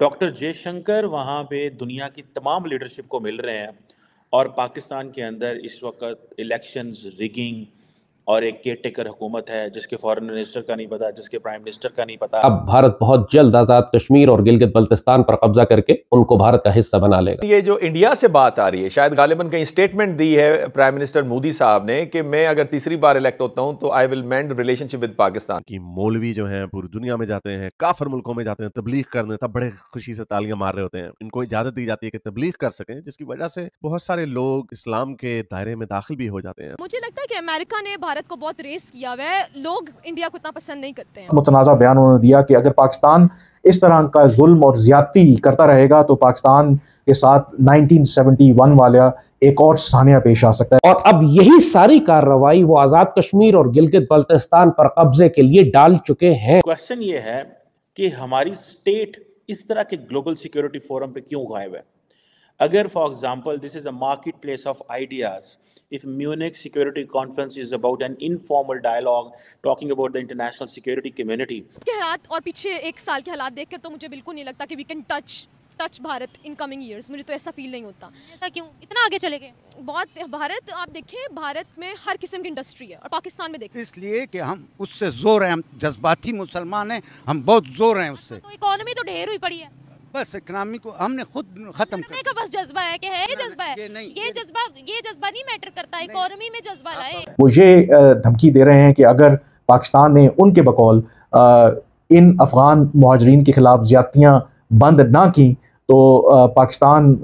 Doctor Jaishankar वहाँ पे दुनिया की तमाम लीडरशिप को मिल रहे हैं और पाकिस्तान के अंदर इस वक्त इलेक्शंस रिगिंग और एक केयर टेकर हुकूमत है जिसके फॉरेन मिनिस्टर का नहीं पता जिसके प्राइम मिनिस्टर का नहीं पता अब भारत बहुत जल्द आज़ाद कश्मीर और गिलगित बल्तिस्तान पर कब्जा करके उनको भारत का हिस्सा बना लेगा ये जो इंडिया से बात आ रही है शायद गालिबन कहीं स्टेटमेंट दी है प्राइम मिनिस्टर मोदी साहब ने कि मैं अगर तीसरी बार इलेक्ट होता हूँ तो I will mend relationship with Pakistan की मौलवी जो है पूरी दुनिया में जाते हैं काफर मुल्कों में जाते हैं तबलीग करने तब बड़े खुशी से तालियां मार रहे होते हैं इनको इजाजत दी जाती है कि तबलीग कर सके जिसकी वजह से बहुत सारे लोग इस्लाम के दायरे में दाखिल भी हो जाते हैं मुझे लगता है की अमेरिका ने भारत भारत को बहुत रेस किया हुआ है लोग इंडिया को इतना पसंद नहीं करते हैं मुतनाज़ा बयान उन्होंने दिया कि अगर पाकिस्तान इस तरह का जुल्म और ज्यादती करता रहेगा तो पाकिस्तान के साथ 1971 वाला एक और सानिया पेश आ सकता है और अब यही सारी कार्रवाई वो आज़ाद कश्मीर और गिलगित बल्तिस्तान पर कब्जे के लिए डाल चुके हैं क्वेश्चन ये है कि हमारी स्टेट इस तरह के ग्लोबल सिक्योरिटी फोरम पे क्यों गायब है अगर for example this is a market place of ideas if Munich security conference is about an informal dialogue talking about the international security community के हालात और पीछे एक साल के हालात देखकर तो मुझे बिल्कुल नहीं लगता कि we can touch touch Bharat in coming years मुझे तो ऐसा फील नहीं होता ऐसा क्यों इतना आगे चले गए बहुत भारत आप देखें भारत में हर किस्म की इंडस्ट्री है और पाकिस्तान में देखें इसलिए कि हम उससे जोर हैं हम जज्बाती मुसलमान हैं हम बहुत जोर हैं अच्छा, उससे तो इकोनॉमी तो ढेर हुई पड़ी है बस इकोनॉमी को हमने खुद खत्म करने का बस जज्बा है कि है ये जज्बा है ये जज्बा ये जज्बा नहीं मैटर करता इकोनॉमी में जज्बा लाए वो ये धमकी दे रहे हैं कि अगर पाकिस्तान ने उनके बकौल इन अफगान महाजरीन के खिलाफ ज्यादतियाँ बंद ना की तो पाकिस्तान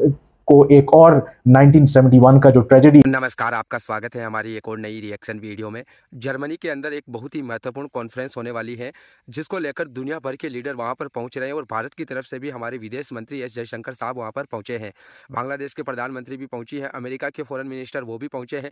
को एक और 1971 का जो ट्रेजेडी नमस्कार आपका स्वागत है हमारी एक और नई रिएक्शन वीडियो में जर्मनी के अंदर एक बहुत ही महत्वपूर्ण कॉन्फ्रेंस होने वाली है जिसको लेकर दुनिया भर के लीडर वहां पर पहुंच रहे हैं और भारत की तरफ से भी हमारे विदेश मंत्री एस जयशंकर साहब वहाँ पर पहुंचे हैं बांग्लादेश के प्रधानमंत्री भी पहुंची है अमेरिका के फॉरन मिनिस्टर वो भी पहुंचे हैं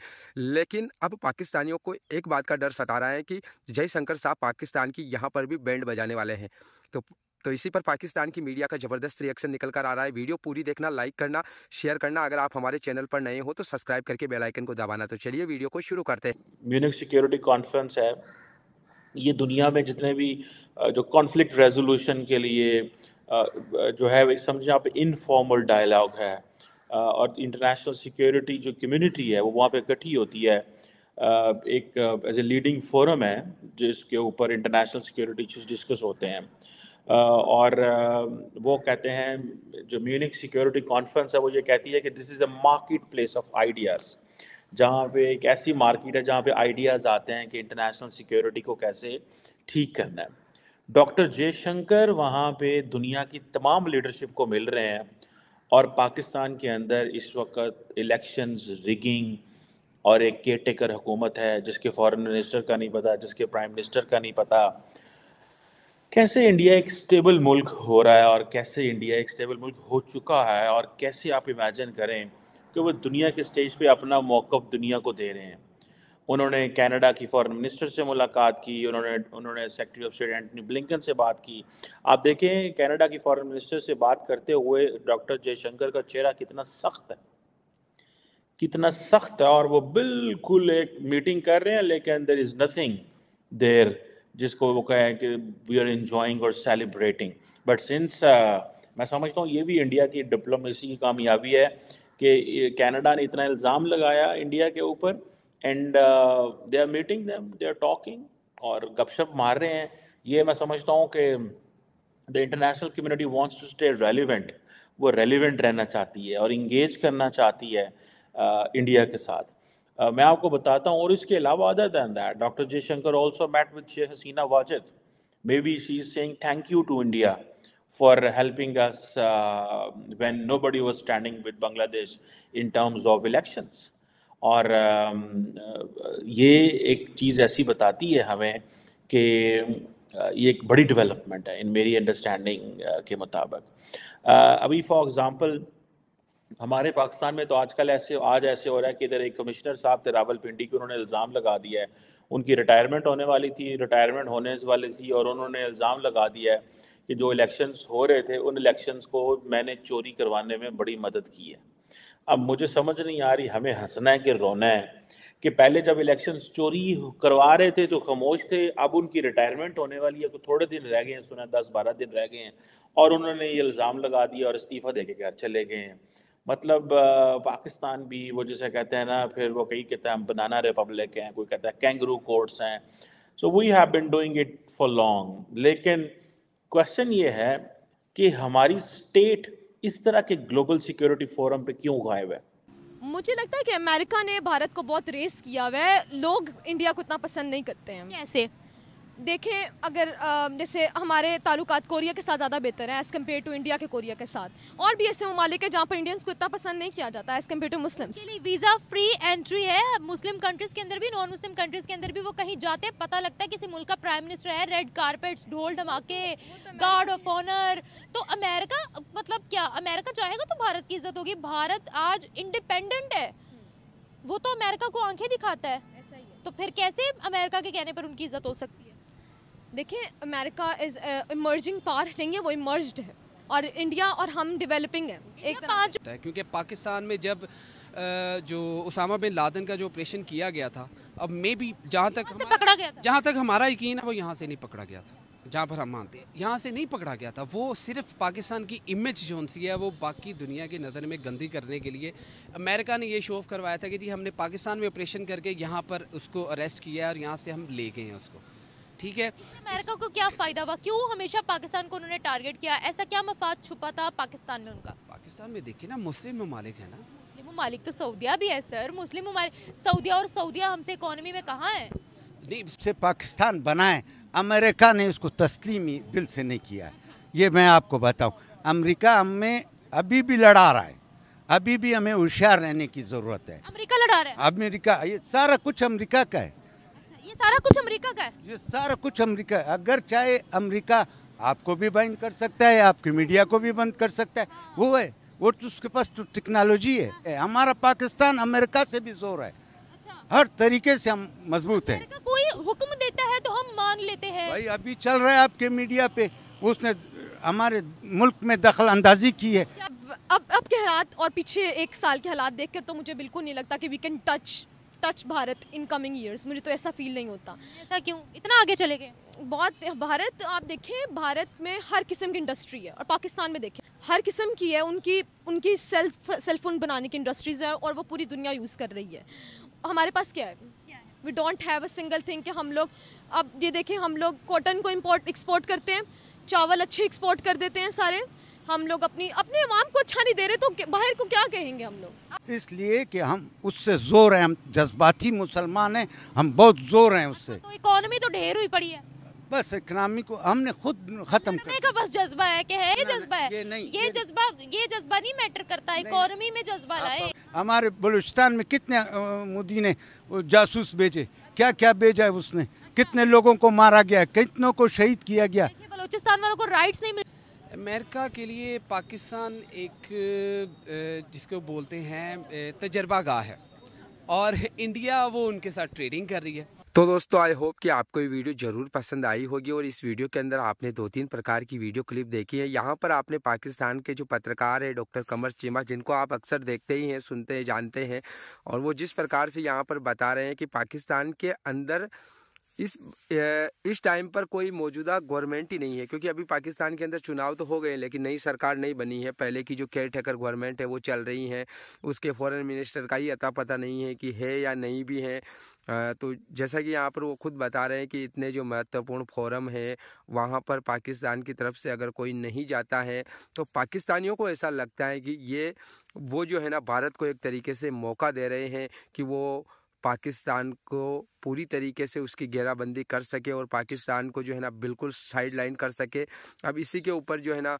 लेकिन अब पाकिस्तानियों को एक बात का डर सता रहा है कि जयशंकर साहब पाकिस्तान की यहाँ पर भी बैंड बजाने वाले हैं तो तो इसी पर पाकिस्तान की मीडिया का ज़बरदस्त रिएक्शन निकल कर आ रहा है वीडियो पूरी देखना लाइक करना शेयर करना अगर आप हमारे चैनल पर नए हो तो सब्सक्राइब करके बेलाइकन को दबाना तो चलिए वीडियो को शुरू करते हैं म्यूनिक सिक्योरिटी कॉन्फ्रेंस है ये दुनिया में जितने भी जो कॉन्फ्लिक्ट रेजोल्यूशन के लिए जो है समझें आप इनफॉर्मल डायलॉग है और इंटरनेशनल सिक्योरिटी जो कम्युनिटी है वो वहाँ पर इकट्ठी होती है एक एज ए लीडिंग फोरम है जिसके ऊपर इंटरनेशनल सिक्योरिटी इशूज डिस्कस होते हैं और वो कहते हैं जो म्यूनिक सिक्योरिटी कॉन्फ्रेंस है वो ये कहती है कि this is a market place of ideas जहाँ पे एक ऐसी मार्केट है जहाँ पे आइडियाज़ आते हैं कि इंटरनेशनल सिक्योरिटी को कैसे ठीक करना है डॉक्टर जयशंकर वहाँ पे दुनिया की तमाम लीडरशिप को मिल रहे हैं और पाकिस्तान के अंदर इस वक्त इलेक्शंस रिगिंग और एक केयर टेकर हुकूमत है जिसके फॉरेन मिनिस्टर का नहीं पता जिसके प्राइम मिनिस्टर का नहीं पता कैसे इंडिया एक स्टेबल मुल्क हो रहा है और कैसे इंडिया एक स्टेबल मुल्क हो चुका है और कैसे आप इमेजिन करें कि वो दुनिया के स्टेज पे अपना मौक़ दुनिया को दे रहे हैं उन्होंने कनाडा की फॉरेन मिनिस्टर से मुलाकात की उन्होंने उन्होंने secretary of state Antony Blinken से बात की आप देखें कनाडा की फॉरेन मिनिस्टर से बात करते हुए डॉक्टर जयशंकर का चेहरा कितना सख्त है कितना सख्त है और वो बिल्कुल एक मीटिंग कर रहे हैं लेकिन देर इज़ नथिंग देर जिसको वो कहें कि वी आर इन्जॉइंग और सेलिब्रेटिंग बट सिंस मैं समझता हूँ ये भी इंडिया की डिप्लोमेसी की कामयाबी है कि कनाडा ने इतना इल्ज़ाम लगाया इंडिया के ऊपर and they are meeting them they are talking और गपशप मार रहे हैं ये मैं समझता हूँ कि the international community wants to stay relevant वो रेलिवेंट रहना चाहती है और इंगेज करना चाहती है इंडिया uh, के साथ मैं आपको बताता हूँ और इसके अलावा other than that doctor Jaishankar also met with Sheikh Hasina Wajed maybe she is saying thank you to India for helping us when nobody was standing with Bangladesh in terms of elections और um, ये एक चीज़ ऐसी बताती है हमें कि ये एक बड़ी डेवलपमेंट है इन मेरी अंडरस्टैंडिंग के मुताबिक अभी फॉर एग्ज़ाम्पल हमारे पाकिस्तान में तो आजकल ऐसे आज ऐसे हो रहा है कि इधर एक कमिश्नर साहब थे रावल पिंडी के उन्होंने इल्ज़ाम लगा दिया है उनकी रिटायरमेंट होने वाली थी रिटायरमेंट होने वाली थी और उन्होंने इल्ज़ाम लगा दिया है कि जो इलेक्शंस हो रहे थे उन इलेक्शंस को मैंने चोरी करवाने में बड़ी मदद की है अब मुझे समझ नहीं आ रही हमें हंसना है कि रोना है कि पहले जब इलेक्शंस चोरी करवा रहे थे तो खामोश थे अब उनकी रिटायरमेंट होने वाली है तो थोड़े दिन रह गए हैं सुना दस बारह दिन रह गए हैं और उन्होंने ये इल्ज़ाम लगा दिया और इस्तीफ़ा दे के घर चले गए हैं मतलब पाकिस्तान भी वो जैसे कहते हैं ना फिर वो कई कहते हैं हम बनाना रिपब्लिक हैं कोई कहता है कैंगरू कोर्ट्स हैं so we have been doing it for long लेकिन क्वेश्चन ये है कि हमारी स्टेट इस तरह के ग्लोबल सिक्योरिटी फोरम पे क्यों गायब है मुझे लगता है कि अमेरिका ने भारत को बहुत रेस किया हुआ है लोग इंडिया को इतना पसंद नहीं करते हैं कैसे देखें अगर जैसे हमारे ताल्लुकात कोरिया के साथ ज़्यादा बेहतर हैं एज़ कम्पेयर टू इंडिया के कोरिया के साथ और भी ऐसे ममालिक हैं जहाँ पर इंडियंस को इतना पसंद नहीं किया जाता as compared to Muslim visa free entry है मुस्लिम कंट्रीज़ के अंदर भी नॉन मुस्लिम कंट्रीज़ के अंदर भी वो कहीं जाते हैं पता लगता है किसी मुल्क का प्राइम मिनिस्टर है रेड कारपेट्स ढोल धमाके गार्ड ऑफ ऑनर तो अमेरिका मतलब क्या अमेरिका चाहेगा तो भारत की इज्जत होगी भारत आज इंडिपेंडेंट है वो तो अमेरिका को आंखें दिखाता है तो फिर कैसे अमेरिका के कहने पर उनकी इज्जत हो सकती है देखिए अमेरिका इज इमर्जिंग पावर नहीं है वो इमर्ज्ड है और इंडिया और हम डेवलपिंग है एक क्योंकि पाकिस्तान में जब जो उसामा बिन लादन का जो ऑपरेशन किया गया था अब मे भी जहाँ तक पकड़ा गया जहाँ तक हमारा यकीन है वो यहाँ से नहीं पकड़ा गया था जहाँ पर हम मानते हैं यहाँ से नहीं पकड़ा गया था वो सिर्फ पाकिस्तान की इमेज जो सी है वो बाकी दुनिया की नज़र में गंदी करने के लिए अमेरिका ने ये शो ऑफ करवाया था कि जी हमने पाकिस्तान में ऑपरेशन करके यहाँ पर उसको अरेस्ट किया है और यहाँ से हम ले गए हैं उसको ठीक है अमेरिका को क्या फ़ायदा हुआ क्यों हमेशा पाकिस्तान को उन्होंने टारगेट किया ऐसा क्या मफाद छुपा था पाकिस्तान में उनका पाकिस्तान में देखिए ना मुस्लिम ममालिक है ना मुस्लिम ममालिक तो सऊदिया भी है सर मुस्लिम ममालिक सऊदिया और सऊदिया हमसे इकोनॉमी में कहाँ है नहीं से पाकिस्तान बनाए अमेरिका ने उसको तस्लीमी दिल से नहीं किया ये मैं आपको बताऊँ अमेरिका हमें अभी भी लड़ा रहा है अभी भी हमें होशियार रहने की ज़रूरत है अमेरिका लड़ा रहा है अमेरिका ये सारा कुछ अमेरिका का है ये सारा कुछ अमेरिका का है ये सारा कुछ अमेरिका है अगर चाहे अमेरिका आपको भी बैन कर सकता है आपकी मीडिया को भी बंद कर सकता है हाँ। वो है वो तो उसके पास तो टेक्नोलॉजी है हाँ। हमारा पाकिस्तान अमेरिका से भी जोर है अच्छा। हर तरीके से हम मजबूत हैं कोई हुक्म देता है तो हम मान लेते हैं भाई अभी चल रहा है आपके मीडिया पे उसने हमारे मुल्क में दखल अंदाजी की है अब अब के हालात और पीछे एक साल के हालात देखकर तो मुझे बिल्कुल नहीं लगता कि we can touch touch Bharat in coming years मुझे तो ऐसा फील नहीं होता ऐसा क्यों इतना आगे चले गए बहुत भारत आप देखें भारत में हर किस्म की इंडस्ट्री है और पाकिस्तान में देखें हर किस्म की है उनकी उनकी सेल्फ सेलफोन बनाने की इंडस्ट्रीज़ है और वो पूरी दुनिया यूज़ कर रही है हमारे पास क्या है we don't have a single thing कि हम लोग अब ये देखें हम लोग कॉटन को इम्पोर्ट एक्सपोर्ट करते हैं चावल अच्छे एक्सपोर्ट कर देते हैं सारे हम लोग अपनी अपने आवाम को अच्छा नहीं दे रहे तो बाहर को क्या कहेंगे हम लोग इसलिए कि हम उससे जोर हैं हम जज्बाती मुसलमान हैं हम बहुत जोर हैं उससे हाँ, तो इकोनॉमी तो ढेर हुई पड़ी है बस इकोनॉमी को हमने खुद खत्म करने का बस जज्बा है कि है ये जज्बा है ये नहीं ये जज्बा ये जज्बा नहीं मैटर करता इकोनॉमी में जज्बा लाए हमारे बलूचिस्तान में कितने मोदी ने जासूस भेजे क्या क्या भेजा है उसने कितने लोगों को मारा गया कितनों को शहीद किया गया बलूचिस्तान वालों को राइट्स नहीं मिले अमेरिका के लिए पाकिस्तान एक जिसको बोलते हैं तजर्बा गाह है और इंडिया वो उनके साथ ट्रेडिंग कर रही है तो दोस्तों आई होप कि आपको ये वीडियो ज़रूर पसंद आई होगी और इस वीडियो के अंदर आपने दो तीन प्रकार की वीडियो क्लिप देखी है यहाँ पर आपने पाकिस्तान के जो पत्रकार है डॉक्टर कमर चीमा जिनको आप अक्सर देखते ही हैं सुनते हैं जानते हैं और वो जिस प्रकार से यहाँ पर बता रहे हैं कि पाकिस्तान के अंदर इस इस टाइम पर कोई मौजूदा गवर्नमेंट ही नहीं है क्योंकि अभी पाकिस्तान के अंदर चुनाव तो हो गए लेकिन नई सरकार नहीं बनी है पहले की जो केयर टेकर गवर्नमेंट है वो चल रही है उसके फॉरेन मिनिस्टर का ही अता पता नहीं है कि है या नहीं भी है तो जैसा कि यहाँ पर वो खुद बता रहे हैं कि इतने जो महत्वपूर्ण फोरम है वहाँ पर पाकिस्तान की तरफ से अगर कोई नहीं जाता है तो पाकिस्तानियों को ऐसा लगता है कि ये वो जो है ना भारत को एक तरीके से मौका दे रहे हैं कि वो पाकिस्तान को पूरी तरीके से उसकी घेराबंदी कर सके और पाकिस्तान को जो है ना बिल्कुल साइड लाइन कर सके अब इसी के ऊपर जो है ना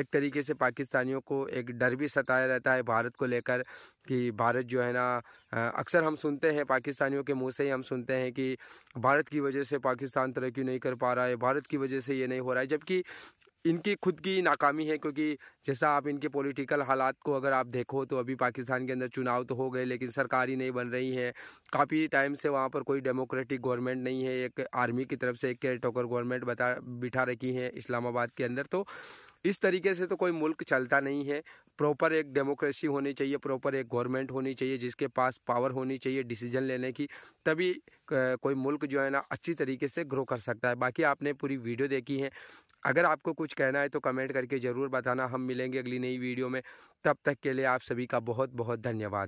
एक तरीके से पाकिस्तानियों को एक डर भी सताया रहता है भारत को लेकर कि भारत जो है ना अक्सर हम सुनते हैं पाकिस्तानियों के मुंह से ही हम सुनते हैं कि भारत की वजह से पाकिस्तान तरक्की नहीं कर पा रहा है भारत की वजह से ये नहीं हो रहा है जबकि इनकी खुद की नाकामी है क्योंकि जैसा आप इनके पॉलिटिकल हालात को अगर आप देखो तो अभी पाकिस्तान के अंदर चुनाव तो हो गए लेकिन सरकारी नहीं बन रही है काफ़ी टाइम से वहाँ पर कोई डेमोक्रेटिक गवर्नमेंट नहीं है एक आर्मी की तरफ से एक केयर टोकर गवर्नमेंट बता बिठा रखी है इस्लामाबाद के अंदर तो इस तरीके से तो कोई मुल्क चलता नहीं है प्रॉपर एक डेमोक्रेसी होनी चाहिए प्रॉपर एक गवर्नमेंट होनी चाहिए जिसके पास पावर होनी चाहिए डिसीजन लेने की तभी कोई मुल्क जो है ना अच्छी तरीके से ग्रो कर सकता है बाकी आपने पूरी वीडियो देखी है अगर आपको कुछ कहना है तो कमेंट करके ज़रूर बताना हम मिलेंगे अगली नई वीडियो में तब तक के लिए आप सभी का बहुत बहुत धन्यवाद